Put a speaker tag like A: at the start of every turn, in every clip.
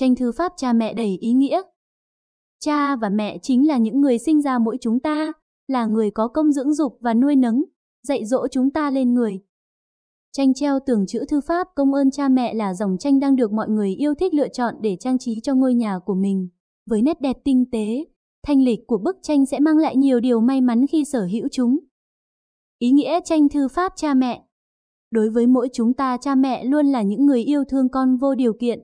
A: tranh thư pháp cha mẹ đầy ý nghĩa. Cha và mẹ chính là những người sinh ra mỗi chúng ta, là người có công dưỡng dục và nuôi nấng, dạy dỗ chúng ta lên người. Tranh treo tường chữ thư pháp công ơn cha mẹ là dòng tranh đang được mọi người yêu thích lựa chọn để trang trí cho ngôi nhà của mình. Với nét đẹp tinh tế, thanh lịch của bức tranh sẽ mang lại nhiều điều may mắn khi sở hữu chúng. Ý nghĩa tranh thư pháp cha mẹ Đối với mỗi chúng ta cha mẹ luôn là những người yêu thương con vô điều kiện,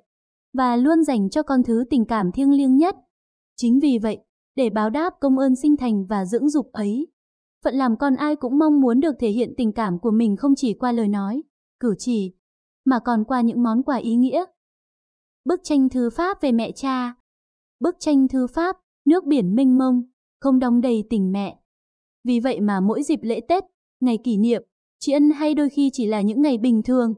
A: và luôn dành cho con thứ tình cảm thiêng liêng nhất. Chính vì vậy, để báo đáp công ơn sinh thành và dưỡng dục ấy, phận làm con ai cũng mong muốn được thể hiện tình cảm của mình không chỉ qua lời nói, cử chỉ, mà còn qua những món quà ý nghĩa. Bức tranh thư pháp về mẹ cha Bức tranh thư pháp, nước biển mênh mông, không đong đầy tình mẹ. Vì vậy mà mỗi dịp lễ Tết, ngày kỷ niệm, tri ân hay đôi khi chỉ là những ngày bình thường,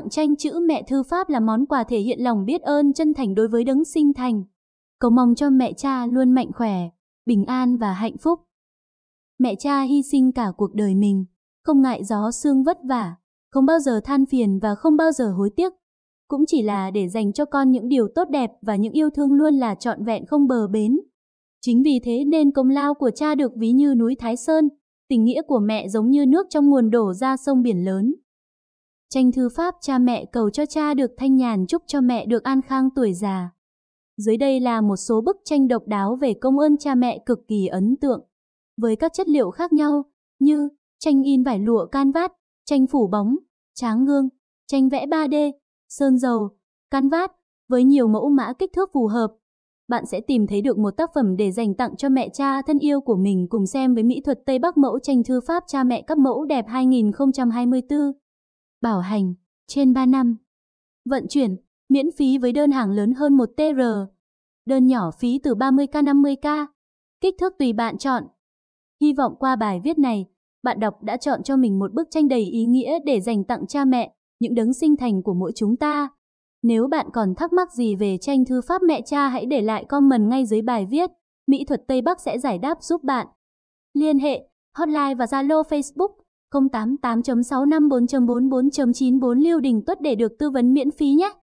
A: tặng tranh chữ mẹ thư pháp là món quà thể hiện lòng biết ơn chân thành đối với đấng sinh thành. Cầu mong cho mẹ cha luôn mạnh khỏe, bình an và hạnh phúc. Mẹ cha hy sinh cả cuộc đời mình, không ngại gió sương vất vả, không bao giờ than phiền và không bao giờ hối tiếc. Cũng chỉ là để dành cho con những điều tốt đẹp và những yêu thương luôn là trọn vẹn không bờ bến. Chính vì thế nên công lao của cha được ví như núi Thái Sơn, tình nghĩa của mẹ giống như nước trong nguồn đổ ra sông biển lớn tranh thư pháp cha mẹ cầu cho cha được thanh nhàn chúc cho mẹ được an khang tuổi già. Dưới đây là một số bức tranh độc đáo về công ơn cha mẹ cực kỳ ấn tượng. Với các chất liệu khác nhau, như tranh in vải lụa canvas, tranh phủ bóng, tráng gương, tranh vẽ 3D, sơn dầu, canvas, với nhiều mẫu mã kích thước phù hợp. Bạn sẽ tìm thấy được một tác phẩm để dành tặng cho mẹ cha thân yêu của mình cùng xem với mỹ thuật Tây Bắc mẫu tranh thư pháp cha mẹ các mẫu đẹp 2024 bảo hành, trên 3 năm. Vận chuyển, miễn phí với đơn hàng lớn hơn 1 TR. Đơn nhỏ phí từ 30k 50k. Kích thước tùy bạn chọn. Hy vọng qua bài viết này, bạn đọc đã chọn cho mình một bức tranh đầy ý nghĩa để dành tặng cha mẹ, những đấng sinh thành của mỗi chúng ta. Nếu bạn còn thắc mắc gì về tranh thư pháp mẹ cha hãy để lại comment ngay dưới bài viết. Mỹ thuật Tây Bắc sẽ giải đáp giúp bạn. Liên hệ, hotline và Zalo Facebook 088.654.44.94 Liêu Đình Tuất để được tư vấn miễn phí nhé.